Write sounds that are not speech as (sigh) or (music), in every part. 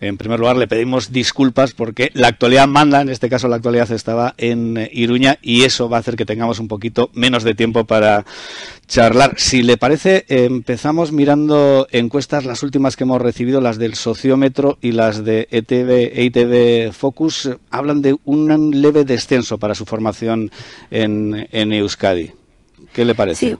En primer lugar, le pedimos disculpas porque la actualidad manda, en este caso la actualidad estaba en eh, Iruña y eso va a hacer que tengamos un poquito menos de tiempo para charlar. Si le parece, empezamos mirando encuestas, las últimas que hemos recibido, las del sociómetro y las de ETV, e Focus, hablan de un leve descenso para su formación en, en Euskadi. ¿Qué le parece?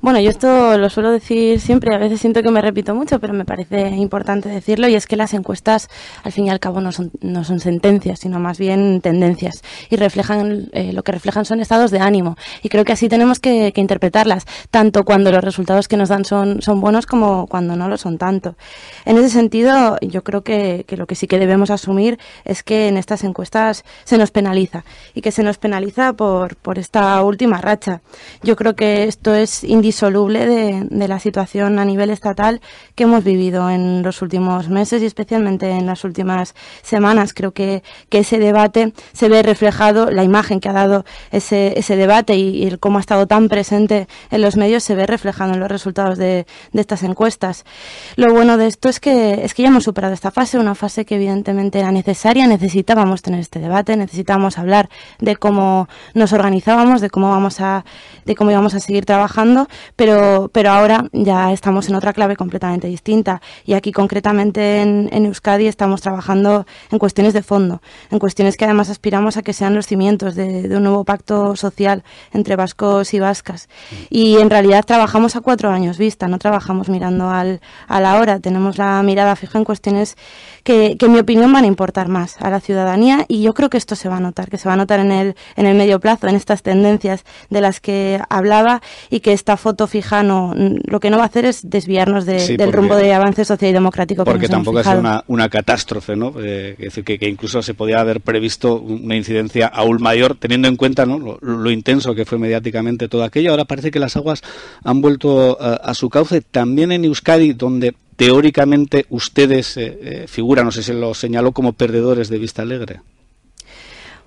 Bueno, yo esto lo suelo decir siempre, a veces siento que me repito mucho, pero me parece importante decirlo, y es que las encuestas, al fin y al cabo, no son, no son sentencias, sino más bien tendencias, y reflejan eh, lo que reflejan son estados de ánimo, y creo que así tenemos que, interpretarlas, tanto cuando los resultados que nos dan son, son buenos como cuando no lo son tanto. En ese sentido, yo creo que, que lo que sí que debemos asumir es que en estas encuestas se nos penaliza, y que se nos penaliza por, por esta última racha. Yo creo que esto es es indisoluble de, la situación a nivel estatal que hemos vivido en los últimos meses y especialmente en las últimas semanas. Creo que, ese debate se ve reflejado, la imagen que ha dado ese, debate y, cómo ha estado tan presente en los medios se ve reflejado en los resultados de, estas encuestas. Lo bueno de esto es que, es que ya hemos superado esta fase, una fase que evidentemente era necesaria, necesitábamos tener este debate, necesitábamos hablar de cómo nos organizábamos, de cómo vamos a, de cómo íbamos a seguir trabajando trabajando, pero, pero ahora ya estamos en otra clave completamente distinta. Y aquí concretamente en, Euskadi estamos trabajando en cuestiones de fondo, en cuestiones que además aspiramos a que sean los cimientos de, un nuevo pacto social entre vascos y vascas. Y en realidad trabajamos a cuatro años vista, no trabajamos mirando a la hora, tenemos la mirada fija en cuestiones que, que, en mi opinión van a importar más a la ciudadanía y yo creo que esto se va a notar, que se va a notar en el, en el medio plazo, en estas tendencias de las que hablaba y que esta foto fija lo que no va a hacer es desviarnos del rumbo de avance social y democrático. Porque tampoco ha sido es una, catástrofe, ¿no? Eh, es decir, que, incluso se podía haber previsto una incidencia aún mayor, teniendo en cuenta lo, intenso que fue mediáticamente todo aquello. Ahora parece que las aguas han vuelto eh, a, su cauce. También en Euskadi, donde teóricamente ustedes eh, figuran, no sé si lo señaló, como perdedores de vista alegre.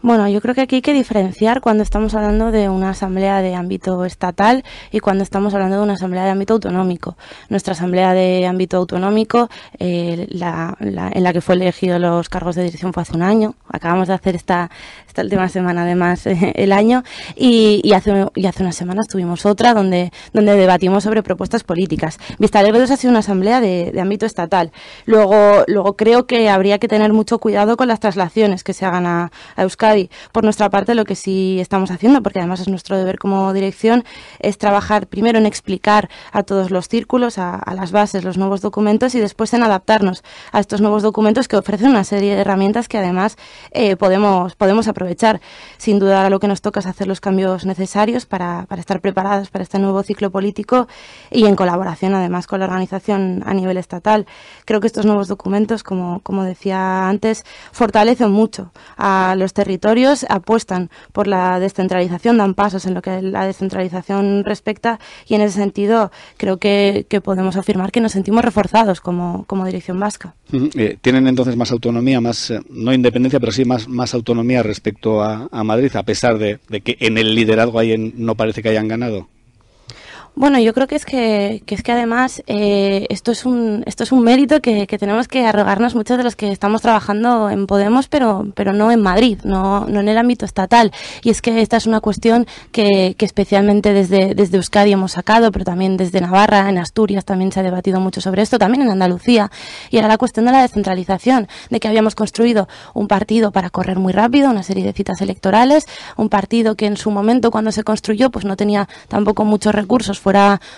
Bueno, yo creo que aquí hay que diferenciar cuando estamos hablando de una asamblea de ámbito estatal y cuando estamos hablando de una asamblea de ámbito autonómico. Nuestra asamblea de ámbito autonómico, eh, en la que fue elegido los cargos de dirección fue hace un año. Acabamos de hacer esta, esta última semana, además, (laughs) el año. Y, hace, hace unas semanas tuvimos otra donde, debatimos sobre propuestas políticas. Vistalebros ha sido una asamblea de, ámbito estatal. Luego, luego creo que habría que tener mucho cuidado con las traslaciones que se hagan a, a Euskadi por nuestra parte, lo que sí estamos haciendo, porque además es nuestro deber como dirección, es trabajar primero en explicar a todos los círculos, a, las bases, los nuevos documentos y después en adaptarnos a estos nuevos documentos que ofrecen una serie de herramientas que además eh, podemos, podemos aprovechar. Sin duda, lo que nos toca es hacer los cambios necesarios para, para estar preparados para este nuevo ciclo político y en colaboración además con la organización a nivel estatal. Creo que estos nuevos documentos, como, como decía antes, fortalecen mucho a los territorios territorios apuestan por la descentralización, dan pasos en lo que la descentralización respecta y en ese sentido creo que, que podemos afirmar que nos sentimos reforzados como, como dirección vasca. Eh, tienen entonces más autonomía, más eh, no independencia, pero sí más, más autonomía respecto a, Madrid, a pesar de, que en el liderazgo ahí no parece que hayan ganado. Bueno, yo creo que es que, es que además eh, esto, es un, esto es un mérito que, tenemos que arrogarnos muchos de los que estamos trabajando en Podemos, pero, pero no en Madrid, no, no en el ámbito estatal. Y es que esta es una cuestión que, que especialmente desde, desde Euskadi hemos sacado, pero también desde Navarra, en Asturias también se ha debatido mucho sobre esto, también en Andalucía. Y era la cuestión de la descentralización, de que habíamos construido un partido para correr muy rápido, una serie de citas electorales, un partido que en su momento cuando se construyó pues no tenía tampoco muchos recursos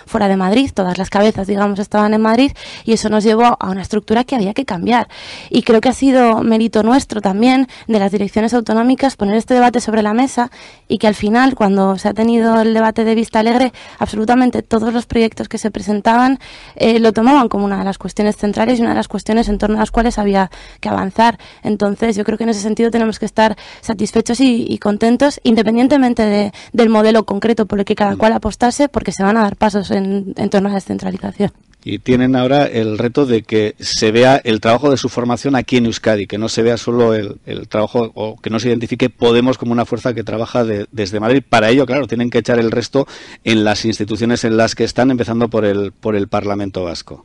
fuera, de Madrid, todas las cabezas, digamos, estaban en Madrid y eso nos llevó a una estructura que había que cambiar. Y creo que ha sido mérito nuestro también de las direcciones autonómicas poner este debate sobre la mesa y que al final, cuando se ha tenido el debate de Vista Alegre, absolutamente todos los proyectos que se presentaban eh, lo tomaban como una de las cuestiones centrales y una de las cuestiones en torno a las cuales había que avanzar. Entonces, yo creo que en ese sentido tenemos que estar satisfechos y, contentos, independientemente del modelo concreto por el que cada mm. cual apostase, porque se van van a dar pasos en, torno a la descentralización. Y tienen ahora el reto de que se vea el trabajo de su formación aquí en Euskadi, que no se vea solo el, trabajo o que no se identifique Podemos como una fuerza que trabaja desde Madrid. Para ello, claro, tienen que echar el resto en las instituciones en las que están, empezando por el, por el Parlamento Vasco.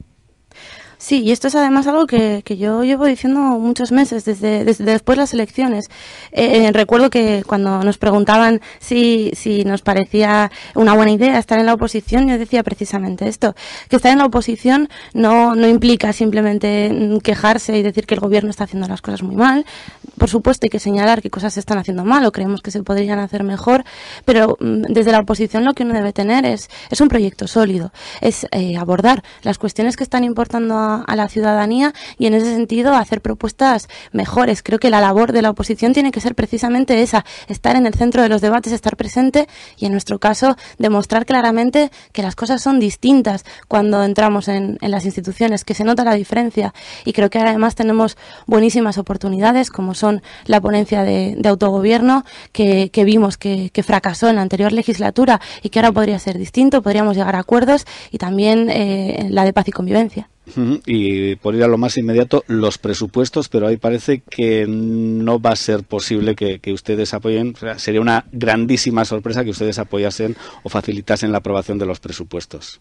Sí, y esto es además algo que, yo llevo diciendo muchos meses, desde, después de las elecciones. Eh, eh, recuerdo que cuando nos preguntaban si, nos parecía una buena idea estar en la oposición, yo decía precisamente esto, que estar en la oposición no, no implica simplemente mm, quejarse y decir que el gobierno está haciendo las cosas muy mal. Por supuesto hay que señalar que cosas se están haciendo mal o creemos que se podrían hacer mejor, pero mm, desde la oposición lo que uno debe tener es, es un proyecto sólido, es eh, abordar las cuestiones que están importando a a, la ciudadanía y en ese sentido hacer propuestas mejores. Creo que la labor de la oposición tiene que ser precisamente esa, estar en el centro de los debates, estar presente y en nuestro caso demostrar claramente que las cosas son distintas cuando entramos en, las instituciones, que se nota la diferencia y creo que además tenemos buenísimas oportunidades como son la ponencia de, autogobierno que, vimos que, fracasó en la anterior legislatura y que ahora podría ser distinto, podríamos llegar a acuerdos y también eh, la de paz y convivencia. Y por ir a lo más inmediato, los presupuestos, pero ahí parece que no va a ser posible que, ustedes apoyen. sería una grandísima sorpresa que ustedes apoyasen o facilitasen la aprobación de los presupuestos.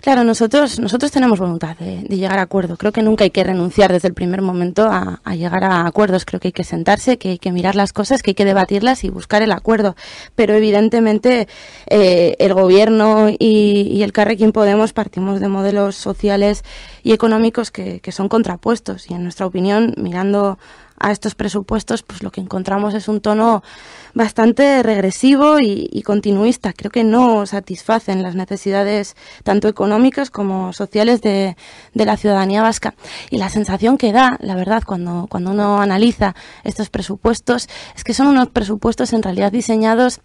Claro, nosotros, nosotros tenemos voluntad de, llegar a acuerdo. Creo que nunca hay que renunciar desde el primer momento a, llegar a acuerdos. Creo que hay que sentarse, que hay que mirar las cosas, que hay que debatirlas y buscar el acuerdo. Pero evidentemente eh, el Gobierno y, el Carrequín Podemos partimos de modelos sociales y económicos que, que son contrapuestos. Y en nuestra opinión, mirando a estos presupuestos, pues lo que encontramos es un tono bastante regresivo y, continuista. Creo que no satisfacen las necesidades tanto económicas como sociales de, de, la ciudadanía vasca. Y la sensación que da, la verdad, cuando, cuando uno analiza estos presupuestos, es que son unos presupuestos en realidad diseñados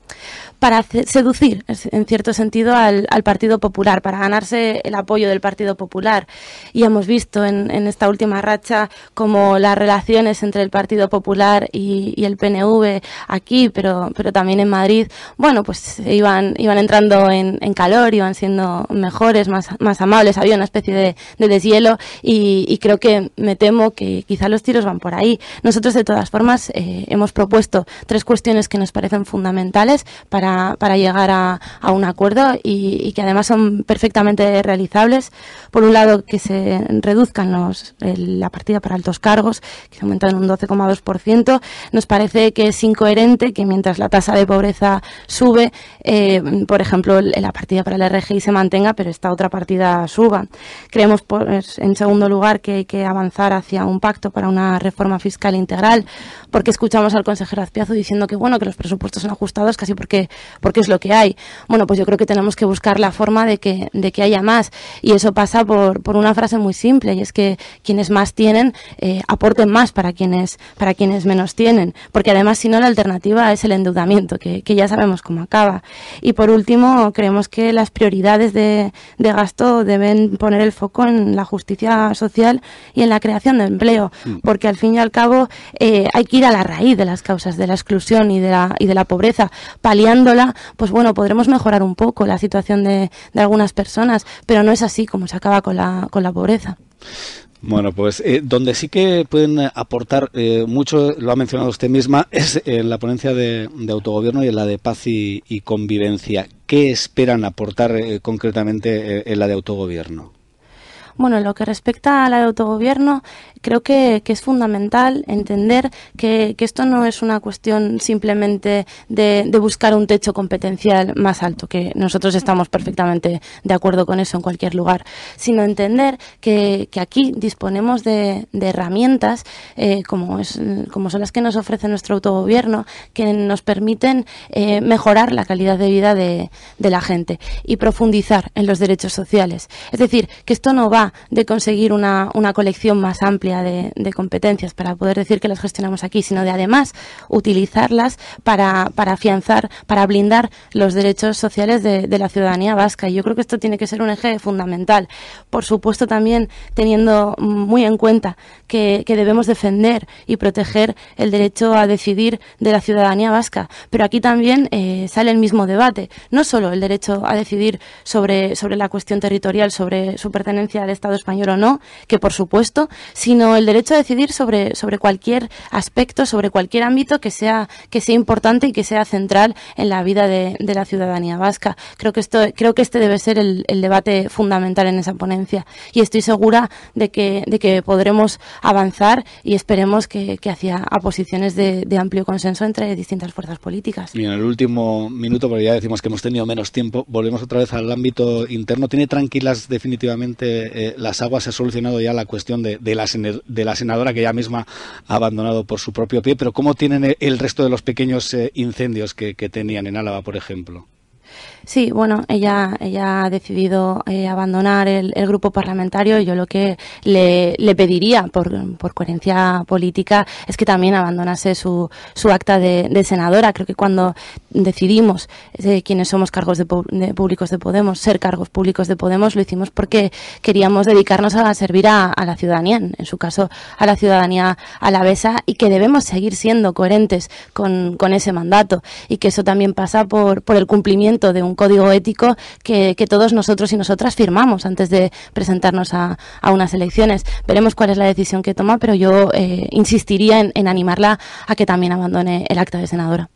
para seducir, en cierto sentido, al, Partido Popular, para ganarse el apoyo del Partido Popular. Y hemos visto en, en esta última racha como las relaciones entre el Partido Popular y, el PNV aquí, pero, pero también en Madrid, bueno, pues iban, iban entrando en, calor, iban siendo mejores, más, amables, había una especie de, deshielo y, creo que me temo que quizá los tiros van por ahí. Nosotros, de todas formas, eh, hemos propuesto tres cuestiones que nos parecen fundamentales para, llegar a, un acuerdo y, que además son perfectamente realizables. Por un lado, que se reduzcan los, la partida para altos cargos, que se aumentan un 12,2%. Nos parece que es incoherente que mientras la tasa de pobreza sube, eh, por ejemplo, la partida para el RGI se mantenga, pero esta otra partida suba. Creemos, pues, en segundo lugar, que hay que avanzar hacia un pacto para una reforma fiscal integral, porque escuchamos al consejero Azpiazo diciendo que, bueno, que los presupuestos son ajustados casi porque, porque es lo que hay. Bueno, pues yo creo que tenemos que buscar la forma de que, de que haya más. Y eso pasa por, por una frase muy simple, y es que quienes más tienen eh, aporten más para quienes para quienes menos tienen, porque además si no la alternativa es el endeudamiento, que, ya sabemos cómo acaba. Y por último, creemos que las prioridades de, gasto deben poner el foco en la justicia social y en la creación de empleo, mm. porque al fin y al cabo eh, hay que ir a la raíz de las causas de la exclusión y de la, y de la pobreza, paliándola, pues bueno, podremos mejorar un poco la situación de, algunas personas, pero no es así como se acaba con la, con la pobreza. Bueno, pues eh, donde sí que pueden eh, aportar eh, mucho, lo ha mencionado usted misma, (laughs) es en la ponencia de, autogobierno y en la de paz y, convivencia. ¿Qué esperan aportar concretamente en la de autogobierno? Bueno, en lo que respecta a la de autogobierno, creo que, es fundamental entender que, esto no es una cuestión simplemente de, buscar un techo competencial más alto, que nosotros estamos perfectamente de acuerdo con eso en cualquier lugar, sino entender que, aquí disponemos de, herramientas eh, como, son las que nos ofrece nuestro autogobierno, que nos permiten eh, mejorar la calidad de vida de, la gente y profundizar en los derechos sociales. Es decir, que esto no va de conseguir una colección más amplia, de, competencias para poder decir que las gestionamos aquí, sino de además utilizarlas para, afianzar, para blindar los derechos sociales de, la ciudadanía vasca. Y yo creo que esto tiene que ser un eje fundamental. Por supuesto, también teniendo muy en cuenta que, debemos defender y proteger el derecho a decidir de la ciudadanía vasca. Pero aquí también eh, sale el mismo debate, no solo el derecho a decidir sobre, sobre la cuestión territorial, sobre su pertenencia al Estado español o no, que por supuesto, sino el derecho a decidir sobre, sobre cualquier aspecto, sobre cualquier ámbito que sea, que sea importante y que sea central en la vida de, la ciudadanía vasca. Creo que, esto, creo que este debe ser el, debate fundamental en esa ponencia y estoy segura de que, de que podremos avanzar y esperemos que, que hacia a posiciones de, amplio consenso entre distintas fuerzas políticas. Y en el último minuto, porque ya decimos que hemos tenido menos tiempo, volvemos otra vez al ámbito interno. ¿Tiene tranquilas definitivamente eh, las aguas? ¿Se ha solucionado ya la cuestión de, de las energías? de, la senadora que ella misma ha abandonado por su propio pie, pero ¿cómo tienen el, resto de los pequeños eh, incendios que tenían en Álava, por ejemplo? Sí, bueno, ella, ella ha decidido eh, abandonar el, grupo parlamentario y yo lo que le, pediría por, por, coherencia política es que también abandonase su, su acta de, senadora. Creo que cuando decidimos eh, quiénes somos cargos de, públicos de Podemos, ser cargos públicos de Podemos, lo hicimos porque queríamos dedicarnos a servir a, la ciudadanía, en, su caso a la ciudadanía alavesa y que debemos seguir siendo coherentes con, con ese mandato y que eso también pasa por, por el cumplimiento de un un código ético que, todos nosotros y nosotras firmamos antes de presentarnos a, unas elecciones. Veremos cuál es la decisión que toma, pero yo eh, insistiría en, animarla a que también abandone el acta de senadora.